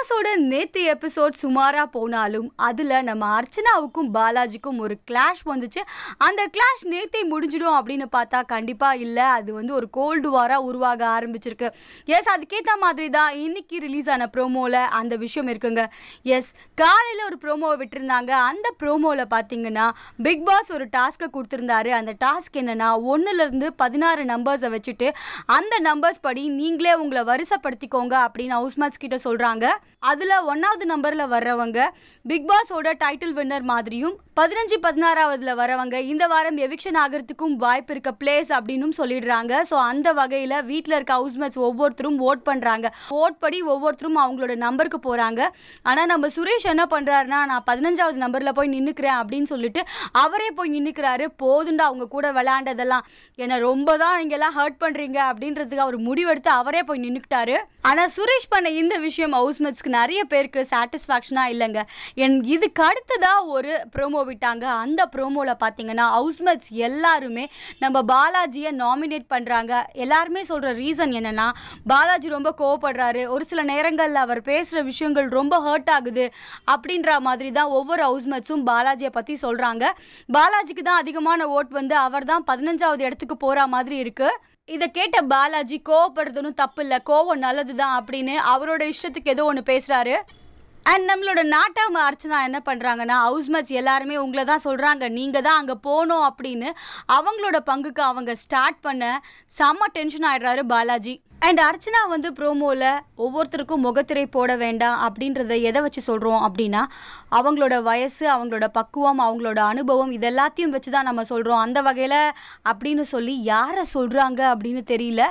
பிகாஸோட நேற்று எபிசோட் சுமாராக போனாலும் அதில் நம்ம அர்ச்சனாவுக்கும் பாலாஜிக்கும் ஒரு கிளாஷ் வந்துச்சு அந்த கிளாஷ் நேற்றே முடிஞ்சிடும் அப்படின்னு பார்த்தா கண்டிப்பாக இல்லை அது வந்து ஒரு கோல்டு வாராக உருவாக ஆரம்பிச்சிருக்கு எஸ் அதுக்கேற்ற மாதிரி தான் இன்னைக்கு ரிலீஸ் ஆன ப்ரோமோவில் அந்த விஷயம் இருக்குங்க எஸ் காலையில் ஒரு ப்ரோமோவை விட்டுருந்தாங்க அந்த ப்ரோமோவில் பார்த்தீங்கன்னா பிக் பாஸ் ஒரு டாஸ்க்கை கொடுத்துருந்தாரு அந்த டாஸ்க் என்னென்னா ஒன்றுலேருந்து பதினாறு நம்பர்ஸை வச்சுட்டு அந்த நம்பர்ஸ் படி நீங்களே உங்களை வரிசைப்படுத்திக்கோங்க அப்படின்னு ஹவுஸ் ஹவுஸ்மேட்ஸ் கிட்ட சொல்கிறாங்க அதில் ஒன்றாவது நம்பரில் வர்றவங்க பிக் பாஸோட டைட்டில் வின்னர் மாதிரியும் பதினஞ்சு பதினாறாவதுல வரவங்க இந்த வாரம் எவிக்ஷன் ஆகிறதுக்கும் வாய்ப்பு இருக்க பிளேஸ் அப்படின்னு சொல்லிடுறாங்க ஸோ அந்த வகையில் வீட்டில் இருக்க ஹவுஸ்மேட்ஸ் ஒவ்வொருத்தரும் ஓட் பண்ணுறாங்க ஓட் படி ஒவ்வொருத்தரும் அவங்களோட நம்பருக்கு போகிறாங்க ஆனால் நம்ம சுரேஷ் என்ன பண்ணுறாருனா நான் பதினஞ்சாவது நம்பரில் போய் நின்றுக்கிறேன் அப்படின்னு சொல்லிட்டு அவரே போய் நின்றுக்கிறாரு போதுண்டு அவங்க கூட விளையாண்டதெல்லாம் என்னை ரொம்ப தான் நீங்கள்லாம் ஹர்ட் பண்ணுறீங்க அப்படின்றதுக்கு அவர் முடிவெடுத்து அவரே போய் நின்றுக்கிட்டாரு ஆனால் சுரேஷ் பண்ண இந்த விஷயம் ஹவுஸ்மேட்ஸ் ப்ராடக்ட்ஸ்க்கு நிறைய பேருக்கு சாட்டிஸ்ஃபேக்ஷனாக இல்லைங்க என் இதுக்கு அடுத்ததாக ஒரு ப்ரோமோ விட்டாங்க அந்த ப்ரோமோவில் பார்த்தீங்கன்னா ஹவுஸ்மேட்ஸ் எல்லாருமே நம்ம பாலாஜியை நாமினேட் பண்ணுறாங்க எல்லாருமே சொல்கிற ரீசன் என்னென்னா பாலாஜி ரொம்ப கோவப்படுறாரு ஒரு சில நேரங்களில் அவர் பேசுகிற விஷயங்கள் ரொம்ப ஹர்ட் ஆகுது அப்படின்ற மாதிரி தான் ஒவ்வொரு ஹவுஸ்மேட்ஸும் பாலாஜியை பற்றி சொல்கிறாங்க பாலாஜிக்கு தான் அதிகமான ஓட் வந்து அவர் தான் பதினஞ்சாவது இடத்துக்கு போகிற மாதிரி இருக்குது இதை கேட்ட பாலாஜி கோவப்படுறது ஒன்றும் தப்பு இல்லை கோவம் நல்லது தான் அப்படின்னு அவரோட இஷ்டத்துக்கு ஏதோ ஒன்று பேசுகிறாரு அண்ட் நம்மளோட நாட்டாம அர்ச்சனா என்ன பண்ணுறாங்கன்னா ஹவுஸ் ஹவுஸ்மேட்ஸ் எல்லாருமே உங்களை தான் சொல்கிறாங்க நீங்கள் தான் அங்கே போகணும் அப்படின்னு அவங்களோட பங்குக்கு அவங்க ஸ்டார்ட் பண்ண செம்ம டென்ஷன் ஆகிடுறாரு பாலாஜி அண்ட் அர்ச்சனா வந்து ப்ரோமோவில் ஒவ்வொருத்தருக்கும் முகத்திரை போட வேண்டாம் அப்படின்றத எதை வச்சு சொல்கிறோம் அப்படின்னா அவங்களோட வயசு அவங்களோட பக்குவம் அவங்களோட அனுபவம் இது எல்லாத்தையும் வச்சு தான் நம்ம சொல்கிறோம் அந்த வகையில் அப்படின்னு சொல்லி யாரை சொல்கிறாங்க அப்படின்னு தெரியல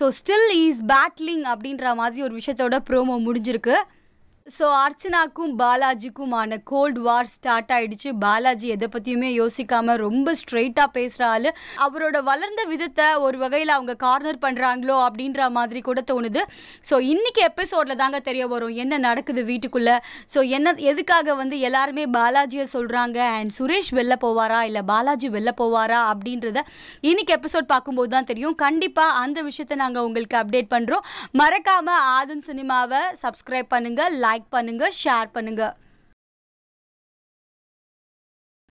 ஸோ ஸ்டில் இஸ் பேட்லிங் அப்படின்ற மாதிரி ஒரு விஷயத்தோட ப்ரோமோ முடிஞ்சிருக்கு ஸோ அர்ச்சனாக்கும் பாலாஜிக்குமான கோல்டு வார் ஸ்டார்ட் ஆயிடுச்சு பாலாஜி எதை பற்றியுமே யோசிக்காமல் ரொம்ப ஸ்ட்ரெயிட்டாக பேசுகிற ஆள் அவரோட வளர்ந்த விதத்தை ஒரு வகையில் அவங்க கார்னர் பண்ணுறாங்களோ அப்படின்ற மாதிரி கூட தோணுது ஸோ இன்னைக்கு எபிசோடில் தாங்க தெரிய வரும் என்ன நடக்குது வீட்டுக்குள்ளே ஸோ என்ன எதுக்காக வந்து எல்லாருமே பாலாஜியை சொல்கிறாங்க அண்ட் சுரேஷ் வெளில போவாரா இல்லை பாலாஜி வெளில போவாரா அப்படின்றத இன்னைக்கு எபிசோட் பார்க்கும்போது தான் தெரியும் கண்டிப்பாக அந்த விஷயத்தை நாங்கள் உங்களுக்கு அப்டேட் பண்ணுறோம் மறக்காமல் ஆதன் சினிமாவை சப்ஸ்கிரைப் பண்ணுங்கள் லைக் லைக் பண்ணுங்க ஷேர் பண்ணுங்க